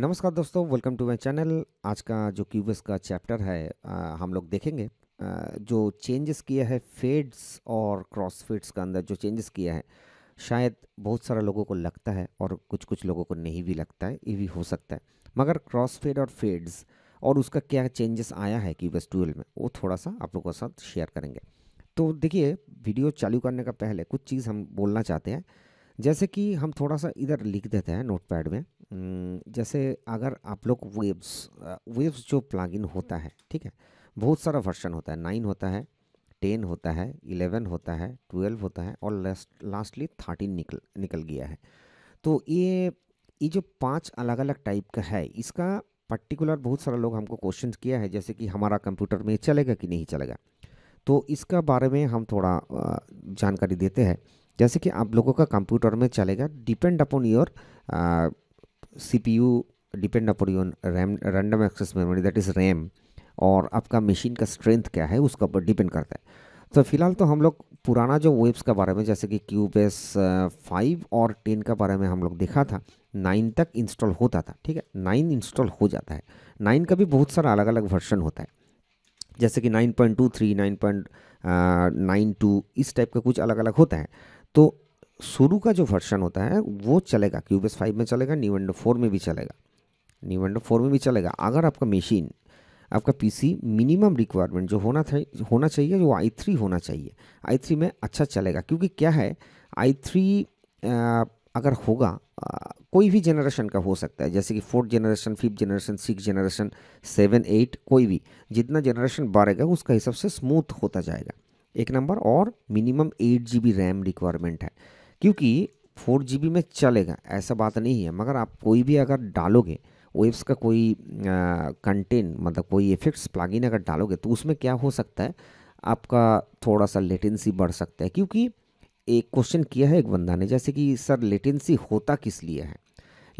नमस्कार दोस्तों welcome to my channel आज का जो क्यूबस का चैप्टर है आ, हम लोग देखेंगे आ, जो चेंजेस किया है फेड्स और क्रॉस फेड्स का अंदर जो चेंजेस किया है शायद बहुत सारा लोगों को लगता है और कुछ कुछ लोगों को नहीं भी लगता है ये भी हो सकता है मगर क्रॉस फेड और फेड्स और उसका क्या चेंजेस आया है क्यूबस ट्वेल्व में वो थोड़ा सा आप लोगों के साथ शेयर करेंगे तो देखिए वीडियो चालू करने का पहले कुछ चीज़ हम बोलना चाहते हैं जैसे कि हम थोड़ा सा इधर लिख देते हैं नोट में जैसे अगर आप लोग वेव्स वेव्स जो प्लगइन होता है ठीक है बहुत सारा वर्जन होता है नाइन होता है टेन होता है इलेवन होता है ट्वेल्व होता है और लास्ट लास्टली थर्टीन निकल निकल गया है तो ये ये जो पांच अलग अलग टाइप का है इसका पर्टिकुलर बहुत सारा लोग हमको क्वेश्चन किया है जैसे कि हमारा कंप्यूटर में चलेगा कि नहीं चलेगा तो इसका बारे में हम थोड़ा जानकारी देते हैं जैसे कि आप लोगों का कंप्यूटर में चलेगा depend upon your CPU depend upon your RAM random access memory that is RAM और आपका मशीन का स्ट्रेंथ क्या है उसका ऊपर डिपेंड करता है तो फिलहाल तो हम लोग पुराना जो वेब्स का बारे में जैसे कि क्यूब एस फाइव और टेन का बारे में हम लोग देखा था नाइन तक इंस्टॉल होता था ठीक है नाइन इंस्टॉल हो जाता है नाइन का भी बहुत सारा अलग अलग वर्जन होता है जैसे कि nine point two three nine point nine two इस टाइप का कुछ अलग अलग होता है तो शुरू का जो वर्षन होता है वो चलेगा क्यूब एस फाइव में चलेगा न्यू विंडो फोर में भी चलेगा न्यू विंडो फोर में भी चलेगा अगर आपका मशीन आपका पीसी मिनिमम रिक्वायरमेंट जो होना था होना चाहिए वो आई थ्री होना चाहिए आई थ्री में अच्छा चलेगा क्योंकि क्या है आई थ्री अगर होगा आ, कोई भी जनरेशन का हो सकता है जैसे कि fourth generation fifth generation six generation seven eight कोई भी जितना जनरेशन बढ़ेगा उसका हिसाब से स्मूथ होता जाएगा एक नंबर और minimum eight G B RAM requirement है क्योंकि फोर जी में चलेगा ऐसा बात नहीं है मगर आप कोई भी अगर डालोगे वेब्स का कोई कंटेंट मतलब कोई इफेक्ट्स प्लागिन अगर डालोगे तो उसमें क्या हो सकता है आपका थोड़ा सा लेटेंसी बढ़ सकता है क्योंकि एक क्वेश्चन किया है एक बंदा ने जैसे कि सर लेटेंसी होता किस लिए है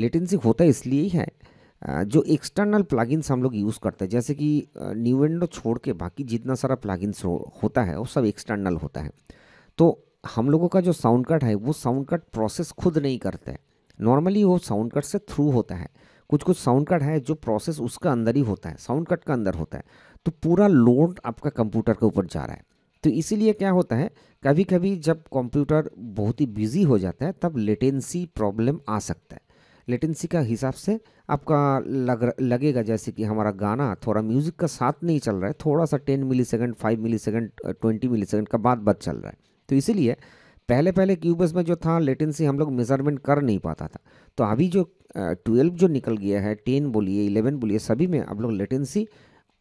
लेटेंसी होता इसलिए ही है जो एक्सटर्नल प्लागिन्स हम लोग यूज़ करते हैं जैसे कि न्यू एंडो छोड़ के बाकी जितना सारा प्लागिन्स होता है वो सब एक्सटर्नल होता है तो हम लोगों का जो साउंड कट है वो साउंड कट प्रोसेस खुद नहीं करते नॉर्मली वो साउंड कट से थ्रू होता है कुछ कुछ साउंड कट है जो प्रोसेस उसका अंदर ही होता है साउंड कट का अंदर होता है तो पूरा लोड आपका कंप्यूटर के ऊपर जा रहा है तो इसीलिए क्या होता है कभी कभी जब कंप्यूटर बहुत ही बिजी हो जाता है तब लेटेंसी प्रॉब्लम आ सकता है लेटेंसी का हिसाब से आपका लग लगेगा जैसे कि हमारा गाना थोड़ा म्यूज़िक का साथ नहीं चल रहा है थोड़ा सा ten millisecond five millisecond twenty millisecond का बाद बाद चल रहा है तो इसीलिए पहले पहले क्यूबस में जो था लेटेंसी हम लोग मेजरमेंट कर नहीं पाता था तो अभी जो ट्वेल्व जो निकल गया है टेन बोलिए इलेवन बोलिए सभी में आप लोग लेटेंसी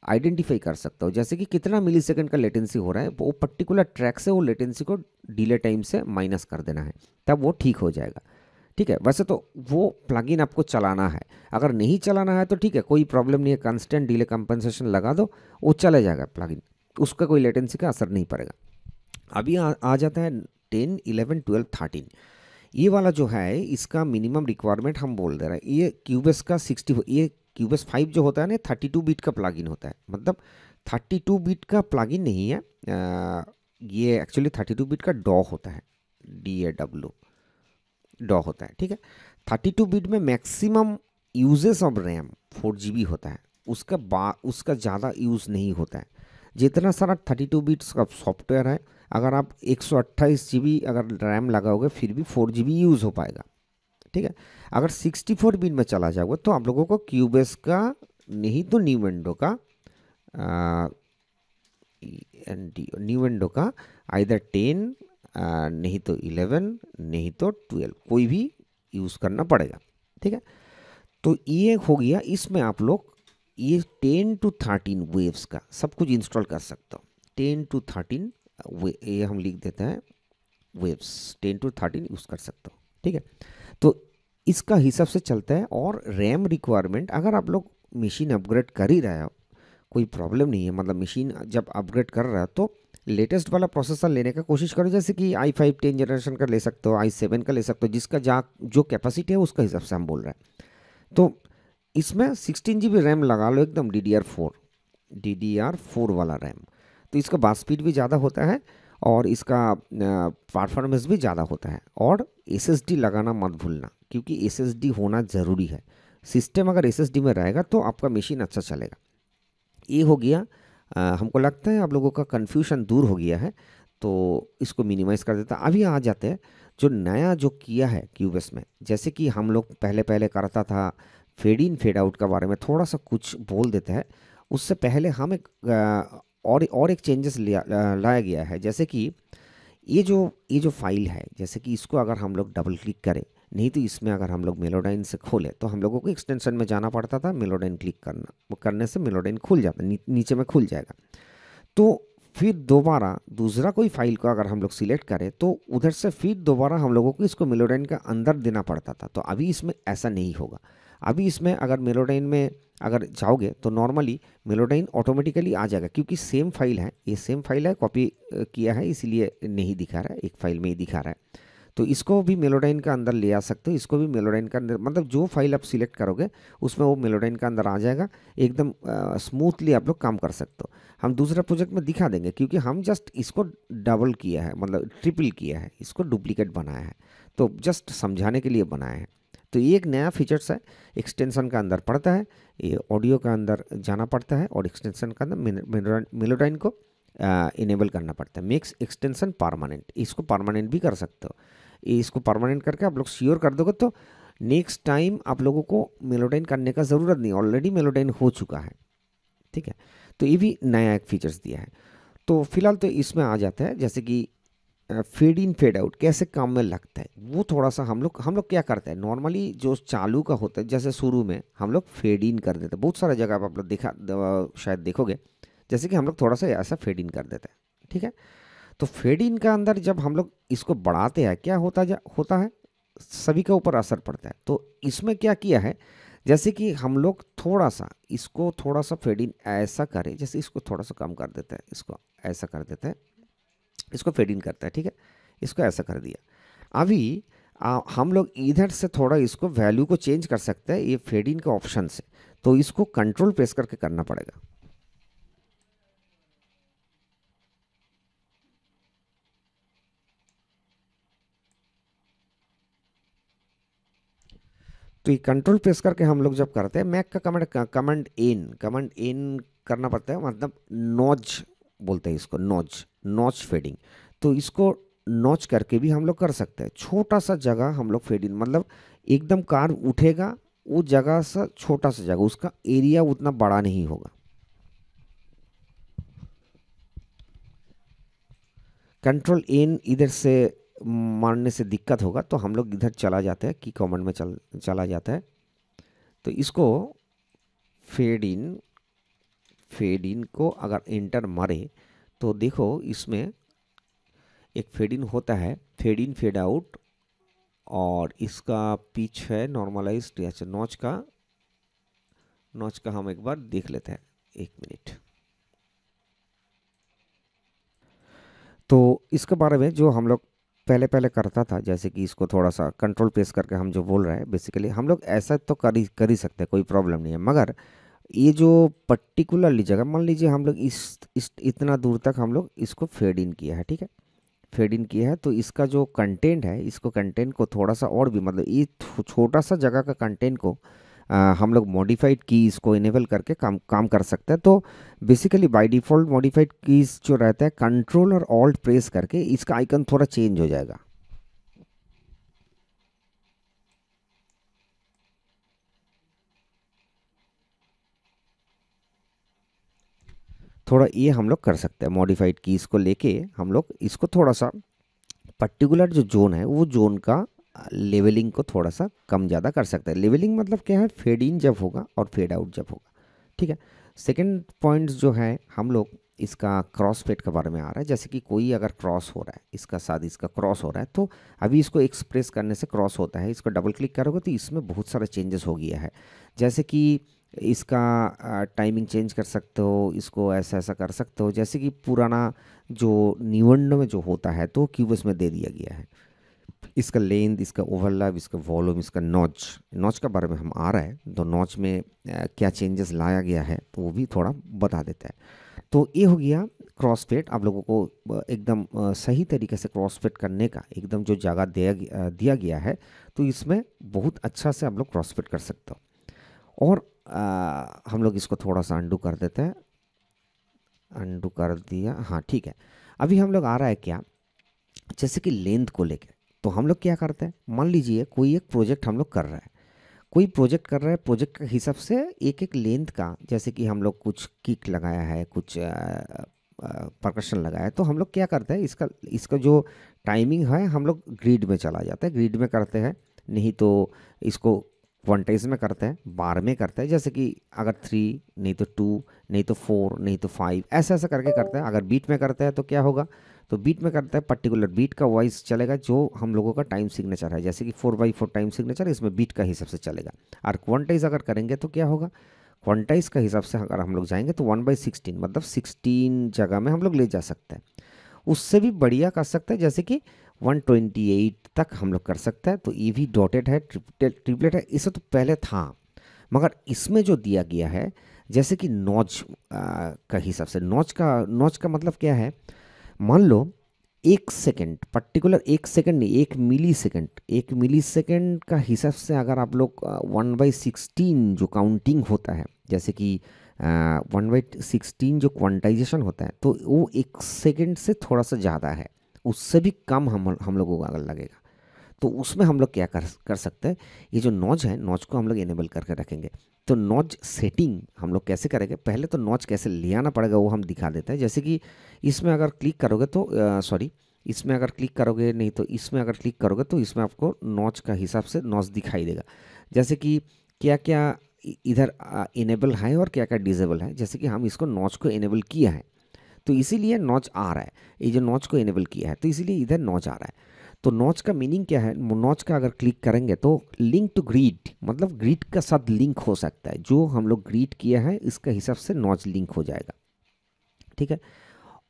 आइडेंटिफाई कर सकता हो जैसे कि कितना मिली सेकेंड का लेटेंसी हो रहा है वो पर्टिकुलर ट्रैक से वो लेटेंसी को डिले टाइम से माइनस कर देना है तब वो ठीक हो जाएगा ठीक है वैसे तो वो प्लगइन आपको चलाना है अगर नहीं चलाना है तो ठीक है कोई प्रॉब्लम नहीं है कंस्टेंट डिले कंपनसेशन लगा दो वो चले जाएगा प्लगइन उसका कोई लेटेंसी का असर नहीं पड़ेगा अभी आ, आ जाता है टेन इलेवन ट्वेल्व थर्टीन ये वाला जो है इसका मिनिमम रिक्वायरमेंट हम बोल दे रहे हैं ये क्यूबस का सिक्सटी ये क्यूबस फाइव जो होता है ना थर्टी टू बीट का प्लागिन होता है मतलब थर्टी टू बीट का प्लागिन नहीं है आ, ये एक्चुअली थर्टी टू बीट का डॉ होता है डी ए डब्ल्यू डॉ होता है ठीक है थर्टी टू बीट में maximum uses of RAM four G B होता है उसका बा उसका ज़्यादा यूज़ नहीं होता है जितना सारा थर्टी टू बीट्स का सॉफ्टवेयर है अगर आप एक सौ अगर रैम लगाओगे फिर भी फोर यूज़ हो पाएगा ठीक है अगर सिक्सटी फोर बिन में चला जाओगे तो आप लोगों को क्यूबेस का नहीं तो न्यू विंडो का न्यू विंडो का आइधर टेन नहीं तो इलेवन नहीं तो ट्वेल्व कोई भी यूज़ करना पड़ेगा ठीक है तो ये हो गया इसमें आप लोग ये टेन टू थर्टीन वेव्स का सब कुछ इंस्टॉल कर सकते हो टेन टू थर्टीन ये हम लिख देते हैं waves ten to thirteen use कर सकते हो ठीक है तो इसका हिसाब से चलता है और रैम रिक्वायरमेंट अगर आप लोग मशीन अपग्रेड कर ही रहे हो कोई प्रॉब्लम नहीं है मतलब मशीन जब अपग्रेड कर रहा है तो लेटेस्ट वाला प्रोसेसर लेने का कोशिश करो जैसे कि आई फाइव टेन जनरेशन का ले सकते हो आई सेवन का ले सकते हो जिसका जहाँ जो कैपेसिटी है उसका हिसाब से हम बोल रहे हैं तो इसमें सिक्सटीन जी रैम लगा लो एकदम D D R four D D R four वाला रैम तो इसका बास स्पीड भी ज़्यादा होता है और इसका परफॉर्मेंस भी ज़्यादा होता है और एस लगाना मत भूलना क्योंकि एस होना ज़रूरी है सिस्टम अगर एस में रहेगा तो आपका मशीन अच्छा चलेगा ये हो गया आ, हमको लगता है आप लोगों का कन्फ्यूशन दूर हो गया है तो इसको मिनिमाइज़ कर देता अभी आ जाते हैं जो नया जो किया है क्यूबस में जैसे कि हम लोग पहले पहले करता था फेड इन फेड आउट का बारे में थोड़ा सा कुछ बोल देते हैं उससे पहले हम एक और और एक चेंजेस लिया लाया गया है जैसे कि ये जो ये जो फाइल है जैसे कि इसको अगर हम लोग डबल क्लिक करें नहीं तो इसमें अगर हम लोग मेलोडाइन से खोले तो हम लोगों को एक्सटेंशन में जाना पड़ता था मेलोडाइन क्लिक करना वो करने से मेलोडाइन खुल जाता नी, नीचे में खुल जाएगा तो फिर दोबारा दूसरा कोई फाइल को अगर हम लोग सिलेक्ट करें तो उधर से फिर दोबारा हम लोगों को इसको मेलोडाइन का अंदर देना पड़ता था तो अभी इसमें ऐसा नहीं होगा अभी इसमें अगर मेलोडाइन में अगर जाओगे तो नॉर्मली मेलोडाइन ऑटोमेटिकली आ जाएगा क्योंकि सेम फाइल है ये सेम फाइल है कॉपी किया है इसीलिए नहीं दिखा रहा है एक फाइल में ही दिखा रहा है तो इसको भी मेलोडाइन का अंदर ले आ सकते हो इसको भी मेलोडाइन का अंदर मतलब जो फाइल आप सिलेक्ट करोगे उसमें वो मेलोडाइन का अंदर आ जाएगा एकदम स्मूथली आप लोग काम कर सकते हो हम दूसरा प्रोजेक्ट में दिखा देंगे क्योंकि हम जस्ट इसको डबल किया है मतलब ट्रिपल किया है इसको डुप्लीकेट बनाया है तो जस्ट समझाने के लिए बनाया है तो ये एक नया फीचर्स है एक्सटेंशन का अंदर पड़ता है ये ऑडियो का अंदर जाना पड़ता है और एक्सटेंशन का अंदर मेलोडाइन को इनेबल करना पड़ता है मेक्स एक्सटेंशन परमानेंट इसको परमानेंट भी कर सकते हो इसको परमानेंट करके आप लोग श्योर कर दोगे तो नेक्स्ट टाइम आप लोगों को मेलोडाइन करने का ज़रूरत नहीं ऑलरेडी मेलोडाइन हो चुका है ठीक है तो ये भी नया एक फीचर्स दिया है तो फिलहाल तो इसमें आ जाता है जैसे कि फेड इन फेड आउट कैसे काम में लगता है वो थोड़ा सा हम लोग हम लोग क्या करते हैं नॉर्मली जो चालू का होता है जैसे शुरू में हम लोग फेड इन कर देते हैं बहुत सारा जगह आप लोग देखा शायद देखोगे जैसे कि हम लोग थोड़ा सा ऐसा फेड इन कर देते हैं ठीक है तो फेड इन का अंदर जब हम लोग इसको बढ़ाते हैं क्या होता जा होता है सभी के ऊपर असर पड़ता है तो इसमें क्या किया है जैसे कि हम लोग थोड़ा सा इसको थोड़ा सा फेड इन ऐसा करें जैसे इसको थोड़ा सा कम कर देते हैं इसको ऐसा कर देते हैं इसको फेड इन करता है ठीक है इसको ऐसा कर दिया अभी आ, हम लोग इधर से थोड़ा इसको वैल्यू को चेंज कर सकते हैं ये फेड इन के ऑप्शन से तो इसको कंट्रोल प्रेस करके करना पड़ेगा तो ये कंट्रोल प्रेस करके हम लोग जब करते हैं मैक का comment comment in comment in करना पड़ता है मतलब नॉज बोलते हैं इसको नॉज नॉच फेडिंग तो इसको नॉच करके भी हम लोग कर सकते हैं छोटा सा जगह हम लोग फेड इन मतलब एकदम कार उठेगा वो जगह सा छोटा सा जगह उसका एरिया उतना बड़ा नहीं होगा कंट्रोल एन इधर से मारने से दिक्कत होगा तो हम लोग इधर चला जाते हैं की कॉमेंट में चल चला जाता है तो इसको फेड इन फेड इन को अगर एंटर मारे तो देखो इसमें एक फेड इन होता है फेड इन फेड आउट और इसका पिच है नॉर्मलाइज अच्छा नॉच का नॉच का हम एक बार देख लेते हैं एक मिनट तो इसके बारे में जो हम लोग पहले पहले करता था जैसे कि इसको थोड़ा सा कंट्रोल पेस करके हम जो बोल रहे हैं बेसिकली हम लोग ऐसा तो कर ही कर ही सकते हैं कोई प्रॉब्लम नहीं है मगर ये जो पर्टिकुलरली जगह मान लीजिए हम लोग इस, इस इतना दूर तक हम लोग इसको फेड इन किया है ठीक है फेड इन किया है तो इसका जो कंटेंट है इसको कंटेंट को थोड़ा सा और भी मतलब ये छोटा सा जगह का कंटेंट को आ, हम लोग मॉडिफाइड कीज़ को इनेबल करके काम काम कर सकते हैं तो basically by default modified keys जो रहता है कंट्रोल और ऑल्ट प्रेस करके इसका आइकन थोड़ा चेंज हो जाएगा थोड़ा ये हम लोग कर सकते हैं मॉडिफाइड कीज़ को लेके हम लोग इसको थोड़ा सा पर्टिकुलर जो जोन है वो जोन का लेवलिंग को थोड़ा सा कम ज़्यादा कर सकते हैं लेवलिंग मतलब क्या है फेड इन जब होगा और फेड आउट जब होगा ठीक है सेकेंड पॉइंट जो है हम लोग इसका क्रॉस फेड के बारे में आ रहा है जैसे कि कोई अगर क्रॉस हो रहा है इसका साथ इसका क्रॉस हो रहा है तो अभी इसको एक्सप्रेस करने से क्रॉस होता है इसको डबल क्लिक करोगे तो इसमें बहुत सारा चेंजेस हो गया है जैसे कि इसका टाइमिंग चेंज कर सकते हो इसको ऐसा ऐसा कर सकते हो जैसे कि पुराना जो निवंड में जो होता है तो क्यूब इसमें दे दिया गया है इसका लेंथ इसका ओवरलैप इसका वॉल्यूम इसका नॉच नॉच का बारे में हम आ रहे हैं तो नॉच में क्या चेंजेस लाया गया है तो वो भी थोड़ा बता देता है तो ये हो गया क्रॉसफेट आप लोगों को एकदम सही तरीके से क्रॉसफेट करने का एकदम जो जगह दिया दिया गया है तो इसमें बहुत अच्छा से आप लोग क्रॉसफेट कर सकते हो और आ, हम लोग इसको थोड़ा सा अंडू कर देते हैं अंडू कर दिया हाँ ठीक है अभी हम लोग आ रहा है क्या जैसे कि लेंथ को लेके तो हम लोग क्या करते हैं मान लीजिए कोई एक प्रोजेक्ट हम लोग कर रहे हैं कोई प्रोजेक्ट कर रहा है प्रोजेक्ट के हिसाब से एक एक लेंथ का जैसे कि हम लोग कुछ किक लगाया है कुछ प्रकर्शन लगाया है तो हम लोग क्या करते हैं इसका इसका जो टाइमिंग है हम लोग ग्रिड में चला जाता है ग्रिड में करते हैं नहीं तो इसको क्वांटाइज में करते हैं बार में करते हैं जैसे कि अगर थ्री नहीं तो टू नहीं तो फोर नहीं तो फाइव ऐसा ऐसा करके करते हैं अगर बीट में करते हैं तो क्या होगा तो बीट में करता है पर्टिकुलर बीट का वॉइस चलेगा जो हम लोगों का टाइम सिग्नेचर है जैसे कि four by four time signature इसमें बीट का हिसाब से चलेगा और क्वांटाइज अगर करेंगे तो क्या होगा क्वांटाइज का हिसाब से अगर हम लोग जाएंगे तो वन बाई सिक्सटीन मतलब सिक्सटीन जगह में हम लोग ले जा सकते हैं उससे भी बढ़िया कर सकते हैं जैसे कि 128 तक हम लोग कर सकते हैं तो ये भी डॉटेड है ट्रिपलेट है इससे तो पहले था मगर इसमें जो दिया गया है जैसे कि नॉच का हिसाब से नॉच का नॉच का मतलब क्या है मान लो एक सेकंड पर्टिकुलर एक सेकंड नहीं एक मिली सेकेंड एक मिली सेकेंड का हिसाब से अगर आप लोग वन बाई सिक्सटीन जो काउंटिंग होता है जैसे कि वन बाई सिक्सटीन जो क्वांटाइजेशन होता है तो वो एक सेकंड से थोड़ा सा ज़्यादा है उससे भी कम हम हम लोगों को अगर लगेगा तो उसमें हम लोग क्या कर कर सकते हैं ये जो नॉज है नॉज को हम लोग इनेबल करके रखेंगे तो नॉज सेटिंग हम लोग कैसे करेंगे पहले तो नॉज कैसे ले आना पड़ेगा वो हम दिखा देते हैं जैसे कि इसमें अगर क्लिक करोगे तो सॉरी इसमें अगर क्लिक करोगे नहीं तो इसमें अगर क्लिक करोगे तो इसमें आपको नॉच का हिसाब से नॉच दिखाई देगा जैसे कि क्या क्या इधर इनेबल है और क्या क्या डिजेबल है जैसे कि हम इसको नॉच को इनेबल किया है तो इसीलिए नॉच आ रहा है ये जो नॉच को इनेबल किया है तो इसीलिए इधर नॉच आ रहा है तो नॉच का मीनिंग क्या है नॉच का अगर क्लिक करेंगे तो लिंक टू ग्रीड मतलब ग्रीड का साथ लिंक हो सकता है जो हम लोग ग्रीड किया है इसका हिसाब से नॉच लिंक हो जाएगा ठीक है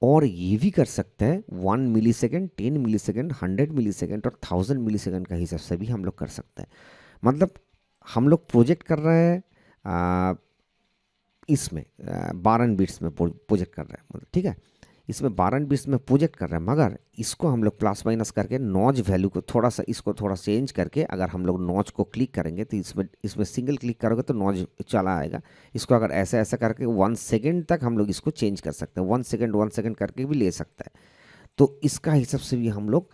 और ये भी कर सकते हैं one millisecond ten millisecond hundred millisecond और थाउजेंड मिली सेकेंड का हिसाब से भी हम लोग कर सकते हैं मतलब हम लोग प्रोजेक्ट कर रहे हैं इसमें बारन बीट्स में प्रोजेक्ट कर रहे हैं मतलब ठीक है इसमें बारन बीट्स में प्रोजेक्ट कर रहे हैं मगर इसको हम लोग प्लस माइनस करके नॉच वैल्यू को थोड़ा सा इसको थोड़ा चेंज करके अगर हम लोग नॉच को क्लिक करेंगे तो इसमें इसमें सिंगल क्लिक करोगे तो नॉच चला आएगा इसको अगर ऐसा ऐसा करके वन सेकेंड तक हम लोग इसको चेंज कर सकते हैं वन सेकेंड वन सेकेंड करके भी ले सकते हैं तो इसका हिसाब से भी हम लोग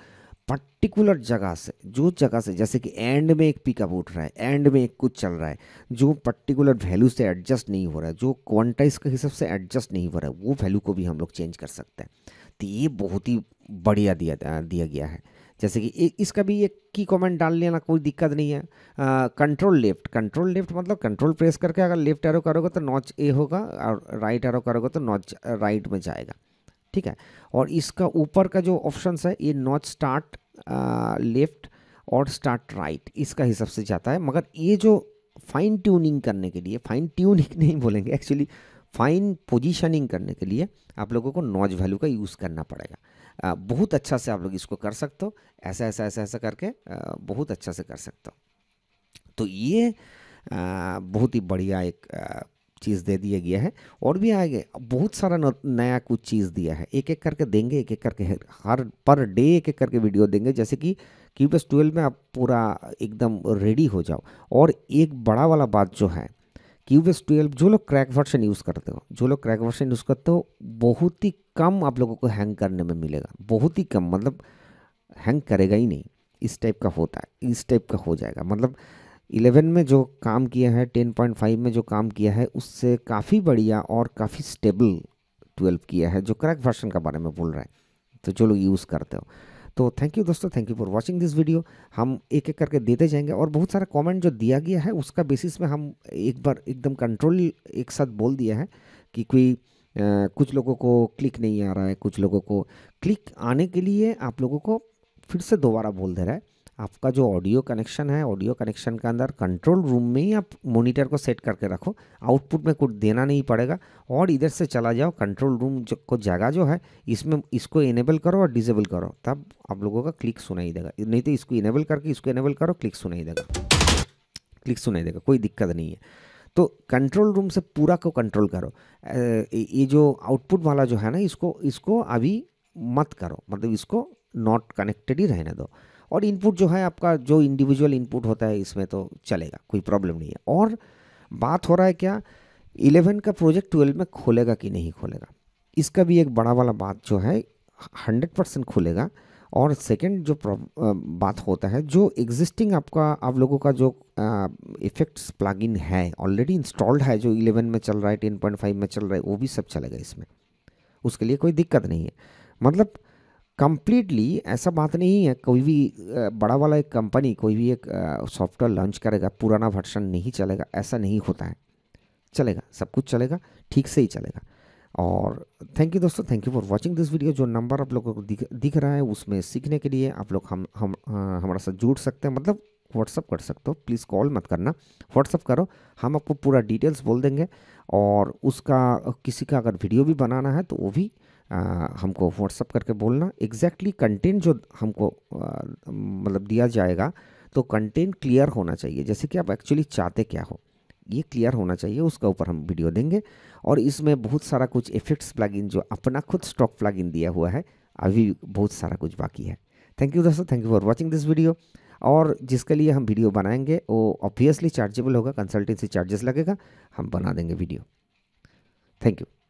पर्टिकुलर जगह से जो जगह से जैसे कि एंड में एक पिकअप उठ रहा है एंड में एक कुछ चल रहा है जो पर्टिकुलर वैल्यू से एडजस्ट नहीं हो रहा है जो क्वांटाइज के हिसाब से एडजस्ट नहीं हो रहा है वो वैल्यू को भी हम लोग चेंज कर सकते हैं तो ये बहुत ही बढ़िया दिया दिया गया है जैसे कि इसका भी एक की कमेंट डाल लेना कोई दिक्कत नहीं है कंट्रोल लेफ्ट कंट्रोल लेफ्ट मतलब कंट्रोल प्रेस करके अगर लेफ्ट एरो करोगे तो नॉच ए होगा और राइट एरो करोगे तो नॉच राइट में जाएगा ठीक है और इसका ऊपर का जो ऑप्शन है ये नॉट स्टार्ट लेफ्ट और स्टार्ट राइट इसका हिसाब से जाता है मगर ये जो फाइन ट्यूनिंग करने के लिए फाइन ट्यूनिंग नहीं बोलेंगे एक्चुअली फाइन पोजीशनिंग करने के लिए आप लोगों को नॉज वैल्यू का यूज़ करना पड़ेगा आ, बहुत अच्छा से आप लोग इसको कर सकते हो ऐसा ऐसा ऐसा ऐसा करके आ, बहुत अच्छा से कर सकते हो तो ये आ, बहुत ही बढ़िया एक चीज़ दे दिया गया है और भी आगे बहुत सारा नया कुछ चीज़ दिया है एक एक करके देंगे एक एक करके हर पर डे एक एक करके वीडियो देंगे जैसे कि क्यू प्लस ट्वेल्व में आप पूरा एकदम रेडी हो जाओ और एक बड़ा वाला बात जो है क्यू प्लस ट्वेल्व जो लोग क्रैक वर्सन यूज़ करते हो जो लोग क्रैक वर्सन यूज़ करते हो बहुत ही कम आप लोगों को हैंग करने में मिलेगा बहुत ही कम मतलब हैंग करेगा ही नहीं इस टाइप का होता है इस टाइप का हो जाएगा मतलब इलेवन में जो काम किया है टेन पॉइंट फाइव में जो काम किया है उससे काफ़ी बढ़िया और काफ़ी स्टेबल ट्वेल्व किया है जो करेक्ट वर्सन के बारे में बोल रहा है तो जो लोग यूज़ करते हो तो थैंक यू दोस्तों thank you for watching this video हम एक एक करके देते जाएंगे और बहुत सारा कमेंट जो दिया गया है उसका बेसिस में हम एक बार एकदम कंट्रोल एक साथ बोल दिया है कि कोई कुछ लोगों को क्लिक नहीं आ रहा है कुछ लोगों को क्लिक आने के लिए आप लोगों को फिर से दोबारा बोल दे रहा है आपका जो ऑडियो कनेक्शन है ऑडियो कनेक्शन के अंदर कंट्रोल रूम में ही आप मोनिटर को सेट करके रखो आउटपुट में कुछ देना नहीं पड़ेगा और इधर से चला जाओ कंट्रोल रूम जो को जगह जो है इसमें इसको इनेबल करो और डिजेबल करो तब आप लोगों का क्लिक सुनाई देगा नहीं तो इसको इनेबल करके इसको इनेबल करो क्लिक सुनाई देगा क्लिक सुनाई देगा कोई दिक्कत नहीं है तो कंट्रोल रूम से पूरा को कंट्रोल करो ये जो आउटपुट वाला जो है ना इसको इसको अभी मत करो मतलब इसको नॉट कनेक्टेड ही रहने दो और इनपुट जो है आपका जो इंडिविजुअल इनपुट होता है इसमें तो चलेगा कोई प्रॉब्लम नहीं है और बात हो रहा है क्या इलेवन का प्रोजेक्ट ट्वेल्व में खोलेगा कि नहीं खोलेगा इसका भी एक बड़ा वाला बात जो है हंड्रेड परसेंट खुलेगा और सेकंड जो बात होता है जो एग्जिस्टिंग आपका आप लोगों का जो इफेक्ट्स प्लगइन है ऑलरेडी इंस्टॉल्ड है जो 11 में चल रहा है 10.5 में चल रहा है वो भी सब चलेगा इसमें उसके लिए कोई दिक्कत नहीं है मतलब कम्प्लीटली ऐसा बात नहीं है कोई भी बड़ा वाला एक कंपनी कोई भी एक सॉफ्टवेयर लॉन्च करेगा पुराना वर्षन नहीं चलेगा ऐसा नहीं होता है चलेगा सब कुछ चलेगा ठीक से ही चलेगा और थैंक यू दोस्तों thank you for watching this video जो नंबर आप लोगों को दिख, दिख रहा है उसमें सीखने के लिए आप लोग हम हम हमारे साथ जुड़ सकते हैं मतलब व्हाट्सअप कर सकते हो प्लीज़ कॉल मत करना व्हाट्सअप करो हम आपको पूरा डिटेल्स बोल देंगे और उसका किसी का अगर वीडियो भी बनाना है तो वो भी आ, हमको व्हाट्सअप करके बोलना एग्जैक्टली exactly कंटेंट जो हमको मतलब दिया जाएगा तो कंटेंट क्लियर होना चाहिए जैसे कि आप एक्चुअली चाहते क्या हो ये क्लियर होना चाहिए उसके ऊपर हम वीडियो देंगे और इसमें बहुत सारा कुछ इफेक्ट्स प्लगइन जो अपना खुद स्टॉक प्लगइन दिया हुआ है अभी बहुत सारा कुछ बाकी है थैंक यू दोस्तों thank you for watching this video और जिसके लिए हम वीडियो बनाएंगे वो ऑब्वियसली चार्जेबल होगा कंसल्टेंसी चार्जेस लगेगा हम बना देंगे वीडियो थैंक यू